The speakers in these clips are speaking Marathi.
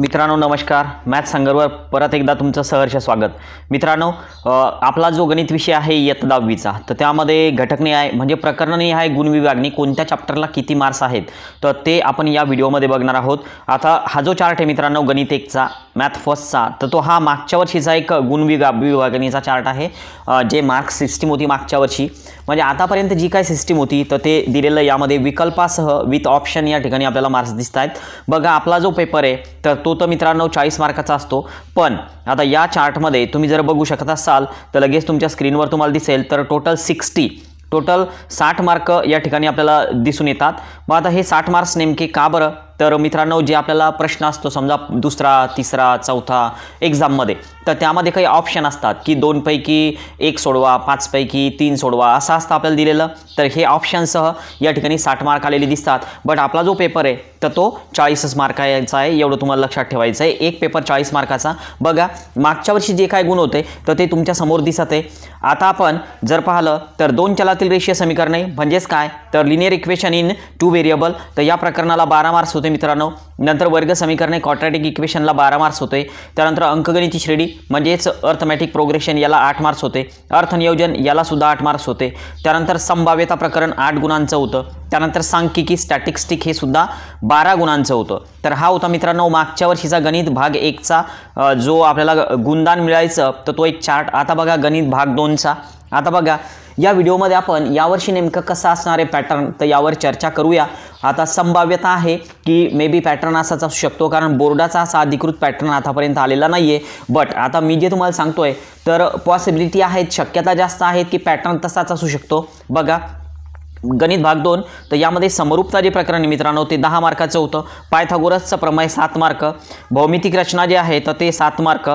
मित्रांनो नमस्कार मॅथ संगरवर परत एकदा तुमचं सहर्ष स्वागत मित्रांनो आपला जो गणित विषय आहे इयत्ता दहावीचा तर त्यामध्ये आहे म्हणजे आहे गुणविभागणी कोणत्या चॅप्टरला किती मार्क्स आहेत तर ते आपण या व्हिडिओमध्ये बघणार आहोत आता हा जो चार्ट आहे मित्रांनो गणित एकचा मॅथ फर्स्टचा तर तो हा मागच्या वर्षीचा एक गुणविभागणीचा विभागणीचा चार्ट आहे जे मार्क्स सिस्टीम होती मागच्या वर्षी म्हणजे आतापर्यंत जी काय सिस्टीम होती तर ते दिलेलं यामध्ये विकल्पासह विथ ऑप्शन या ठिकाणी आपल्याला मार्क्स दिसत आहेत बघा आपला जो पेपर आहे तर तो तो तर मित्रांनो चाळीस मार्काचा असतो पण आता या चार्टमध्ये तुम्ही जर बघू शकत असाल तर लगेच तुमच्या स्क्रीनवर तुम्हाला दिसेल तर टोटल सिक्स्टी टोटल साठ मार्क या ठिकाणी आपल्याला दिसून येतात मग आता हे साठ मार्क्स नेमके का बरं तर मित्रांनो जे आपल्याला प्रश्न असतो समजा दुसरा तिसरा चौथा एक्झाममध्ये तर त्यामध्ये काही ऑप्शन असतात की दोनपैकी एक सोडवा पाचपैकी तीन सोडवा असं असतं आपल्याला दिलेलं तर हे ऑप्शनसह या ठिकाणी साठ मार्क आलेले दिसतात बट आपला जो पेपर आहे तर तो चाळीसच मार्काचा आहे एवढं तुम्हाला लक्षात ठेवायचं आहे एक पेपर चाळीस मार्काचा बघा मागच्या वर्षी जे काय गुण होते तर ते तुमच्यासमोर दिसत आहे आता आपण जर पाहिलं तर दोन चलातील रेषीय समीकरणे म्हणजेच काय तर linear equation in two variable तर या प्रकरणाला बारा मार्क्स होते मित्रांनो नंतर वर्ग समीकरणे कॉट्रॅटिक इक्वेशनला बारा मार्क्स होते त्यानंतर अंकगणिती श्रेणी म्हणजेच अर्थमॅटिक प्रोग्रेशन याला आठ मार्क्स होते अर्थनियोजन सुद्धा आठ मार्क्स होते त्यानंतर संभाव्यता प्रकरण आठ गुणांचं होतं त्यानंतर सांख्यिकी स्टॅटिस्टिक हे सुद्धा बारा गुणांचं होतं तर हा होता मित्रांनो मागच्या वर्षीचा गणित भाग एकचा जो आपल्याला गुणदान मिळायचं तर तो एक चार्ट आता बघा गणित भाग दोनचा आता बघा या व्हिडिओमध्ये आपण यावर्षी नेमकं कसं असणार आहे पॅटर्न तर यावर चर्चा करूया आता संभाव्यता आहे की मे बी पॅटर्न असाच असू शकतो कारण बोर्डाचा असा अधिकृत पॅटर्न आतापर्यंत आलेला नाही आहे बट आता मी जे तुम्हाला सांगतो आहे तर पॉसिबिलिटी आहेत शक्यता जास्त आहेत की पॅटर्न तसाच असू शकतो बघा गणित भाग दोन तर यामध्ये समरूपता जे प्रकरण मित्रांनो ते दहा मार्काचं होतं पायथागोरसचं प्रमेय सात मार्क भौमितिक रचना जे आहे तर ते सात मार्क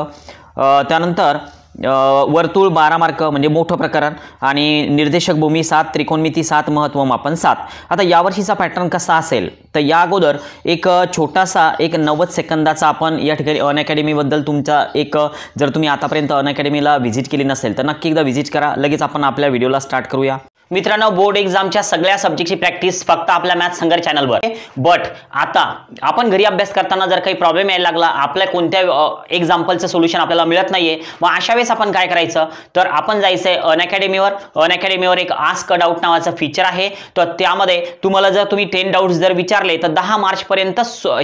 त्यानंतर वर्तुळ बारा मार्क म्हणजे मोठं प्रकरण आणि निर्देशक भूमी सात त्रिकोणमिती सात महत्त्व मापन सात आता यावर्षीचा पॅटर्न कसा असेल तर या अगोदर एक छोटासा एक नव्वद सेकंदाचा आपण या ठिकाणी अन अकॅडमीबद्दल तुमचा एक जर तुम्ही आतापर्यंत अन अकॅडमीला व्हिजिट केली नसेल तर नक्की एकदा व्हिजिट करा लगेच आपण आपल्या व्हिडिओला स्टार्ट करूया मित्रांनो बोर्ड एक्झामच्या सगळ्या सब्जेक्टची प्रॅक्टिस फक्त आपल्या मॅथ संगर चॅनलवर बट आता आपण घरी अभ्यास करताना जर काही प्रॉब्लेम यायला लागला आपल्या कोणत्या एक्झाम्पलचं सोल्युशन आपल्याला मिळत नाहीये मग अशा वेळेस आपण काय करायचं तर आपण जायचं आहे अन अकॅडमीवर अन अकॅडमीवर एक आस्क डाऊट नावाचं फीचर आहे तर त्यामध्ये तुम्हाला जर तुम्ही टेन डाऊट्स जर विचारले तर दहा मार्चपर्यंत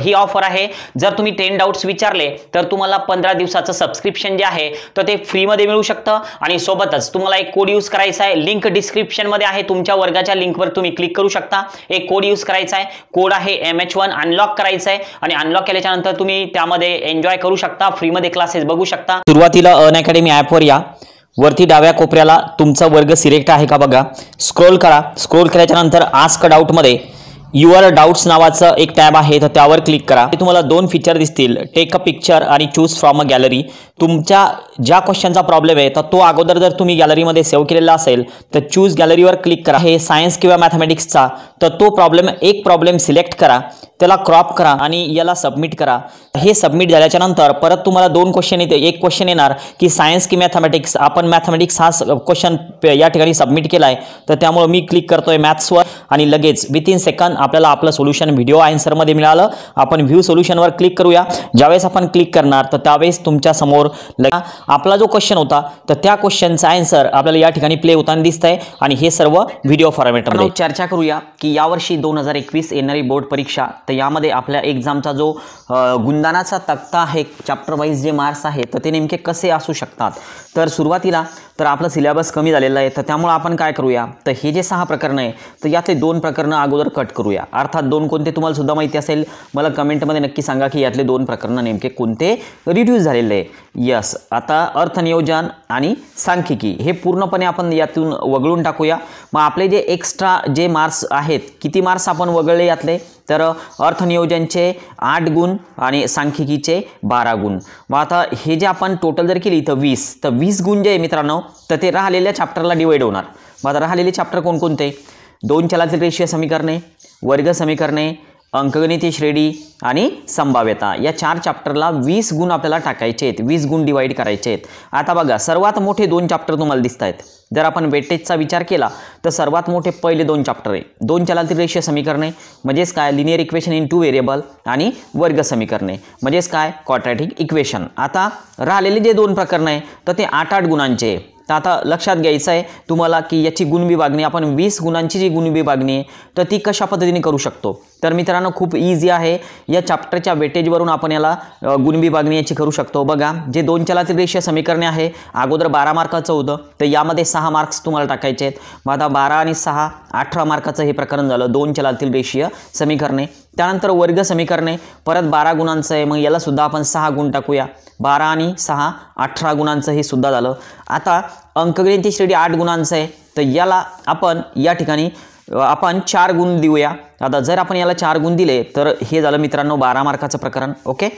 ही ऑफर आहे जर तुम्ही टेन डाउट्स विचारले तर तुम्हाला पंधरा दिवसाचं सबस्क्रिप्शन जे आहे तर ते फ्रीमध्ये मिळू शकतं आणि सोबतच तुम्हाला एक कोड यूज करायचा आहे लिंक डिस्क्रिप्शनमध्ये आहे तुमच्या वर्गाच्या लिंकवर तुम्ही क्लिक करू शकता एक कोड यूज करायचा आहे कोड आहे एम एच वन अनलॉक करायचा आहे आणि अनलॉक केल्याच्या नंतर तुम्ही त्यामध्ये एन्जॉय करू शकता फ्रीमध्ये क्लासेस बघू शकता सुरुवातीला अन अकॅडमी वर या वरती डाव्या कोपऱ्याला तुमचा वर्ग सिलेक्ट आहे का बघा स्क्रोल करा स्क्रोल केल्याच्या नंतर आस्क डाऊटमध्ये युअर डाऊट्स नावाचं एक टॅब आहे तर त्यावर क्लिक करा तुम्हाला दोन फीचर दिसतील टेक अ पिक्चर आणि चूज फ्रॉम अ गॅलरी तुमच्या ज्या क्वेश्चनचा प्रॉब्लेम आहे तर तो अगोदर जर तुम्ही गॅलरीमध्ये सेव्ह केलेला असेल तर चूज गॅलरीवर क्लिक करा हे सायन्स किंवा मॅथमॅटिक्सचा तर तो प्रॉब्लेम एक प्रॉब्लेम सिलेक्ट करा त्याला क्रॉप करा आणि याला सबमिट करा हे सबमिट झाल्याच्या नंतर परत तुम्हाला दोन क्वेश्चन येते एक क्वेश्चन येणार की सायन्स की मॅथमॅटिक्स आपण मॅथमॅटिक्स हा क्वेश्चन या ठिकाणी सबमिट केला आहे तर त्यामुळे मी क्लिक करतोय मॅथ्सवर आणि लगेच विथ इन सेकंद आपल्याला आपलं सोल्युशन व्हिडिओ आन्सरमध्ये मिळालं आपण व्ह्यू सोल्युशनवर क्लिक करूया ज्यावेळेस आपण क्लिक करणार तर त्यावेळेस तुमच्या समोर आपला जो क्वेश्चन होता तर त्या क्वेश्चनचा आन्सर आपल्याला या ठिकाणी प्ले होताना दिसत आहे आणि हे सर्व व्हिडिओ फॉर्मॅटमध्ये चर्चा करूया की यावर्षी दोन हजार एकवीस येणारी बोर्ड परीक्षा तर यामध्ये आपल्या एक्झामचा जो गुंदानाचा तक्ता आहे चॅप्टर वाईज जे मार्क्स आहे तर ते नेमके कसे असू शकतात तर सुरुवातीला तर आपलं सिलेबस कमी झालेलं आहे तर त्यामुळे आपण काय करूया तर हे जे सहा प्रकरणं आहे तर यातले दोन प्रकरणं अगोदर कट करू अर्थात दोन कोणते तुम्हाला सुद्धा माहिती असेल मला कमेंटमध्ये नक्की सांगा की यातले दोन प्रकरण नेमके कोणते रिड्यूस झालेले आहे यस आता अर्थनियोजन आणि सांख्यिकी हे पूर्णपणे आपण यातून वगळून टाकूया मग आपले जे एक्स्ट्रा जे मार्क्स आहेत किती मार्क्स आपण वगळले यातले तर अर्थनियोजनचे आठ गुण आणि सांख्यिकीचे बारा गुण मग आता हे जे आपण टोटल जर केली तर वीस तर वीस गुण जे आहे मित्रांनो तर ते राहिलेल्या चॅप्टरला डिवाईड होणार मग आता राहिलेले चॅप्टर कोणकोणते दोन चलातील रेषीय समीकरणे वर्ग समीकरणे अंकगणिती श्रेणी आणि संभाव्यता या चार चॅप्टरला वीस गुण आपल्याला टाकायचे आहेत वीस गुण डिवाईड करायचे आहेत आता बघा सर्वात मोठे दोन चॅप्टर तुम्हाला दिसत आहेत जर आपण वेटेजचा विचार केला तर सर्वात मोठे पहिले दोन चॅप्टर आहे दोन चलातील रेषीय समीकरणे म्हणजेच काय linear equation in two variable आणि वर्ग समीकरणे म्हणजेच काय कॉट्रॅटिक इक्वेशन आता राहिलेले जे दोन प्रकरणं आहे तर ते आठ आठ गुणांचे तर आता लक्षात घ्यायचं आहे तुम्हाला की याची गुणविभागणी आपण वीस गुणांची जी गुणबी बागणी आहे तर ती कशा पद्धतीने करू शकतो तर मित्रांनो खूप इझी आहे या चॅप्टरच्या वेटेजवरून आपण याला गुणबी बागणी याची करू शकतो बघा जे दोन चलातील रेषीय समीकरणे आहे अगोदर बारा मार्काचं होतं तर यामध्ये सहा मार्क्स तुम्हाला टाकायचे आहेत मग आता बारा आणि सहा अठरा मार्काचं हे प्रकरण झालं दोन चलातील रेषीय समीकरणे त्यानंतर वर्ग समीकरणे परत बारा गुणांचं आहे मग यालासुद्धा आपण सहा गुण टाकूया बारा आणि सहा अठरा गुणांचं हे सुद्धा झालं आता अंकगणिती श्रेणी आठ गुणांचं आहे तर याला आपण या ठिकाणी आपण चार गुण देऊया आता जर आपण याला चार गुण दिले तर हे झालं मित्रांनो बारा मार्काचं प्रकरण ओके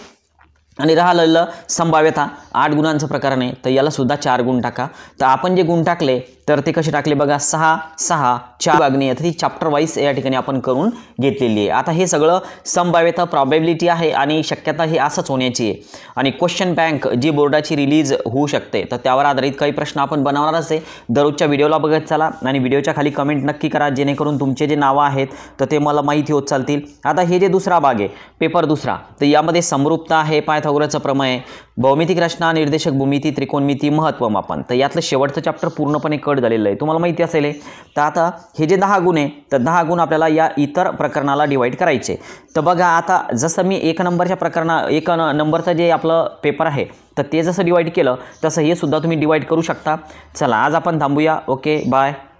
आणि राहिलेलं संभाव्यता आठ गुणांचं प्रकरण आहे तर यालासुद्धा चार गुण टाका तर आपण जे गुण टाकले तर ते कसे टाकले बघा सहा सहा चार वागणी आता ती चॅप्टर वाईज या ठिकाणी आपण करून घेतलेली आहे आता हे सगळं संभाव्यता प्रॉबेबिलिटी आहे आणि शक्यता ही असंच होण्याची आहे आणि क्वेश्चन बँक जी बोर्डाची रिलीज होऊ शकते तर त्यावर आधारित काही प्रश्न आपण बनवणारच आहे दररोजच्या व्हिडिओला बघत चला आणि व्हिडिओच्या खाली कमेंट नक्की करा जेणेकरून तुमचे जे नावं आहेत तर ते मला माहिती होत चालतील आता हे जे दुसरा भाग आहे पेपर दुसरा तर यामध्ये समरूपता आहे पायथागोराचं प्रमेय भौमितिक रचना निर्देशक भूमिती त्रिकोणमिती महत्त्वमापन तर यातलं शेवटचं चॅप्टर पूर्णपणे कळ कट झालेलं आहे तुम्हाला माहिती असेल तर आता हे जे दहा गुण आहे तर दहा गुण आपल्याला या इतर प्रकरणाला डिवाईड करायचे तर बघा आता जसं मी एक नंबरच्या प्रकरणा एक नंबरचं जे आपलं पेपर आहे तर ते जसं डिवाईड केलं तसं हे सुद्धा तुम्ही डिवाईड करू शकता चला आज आपण थांबूया ओके बाय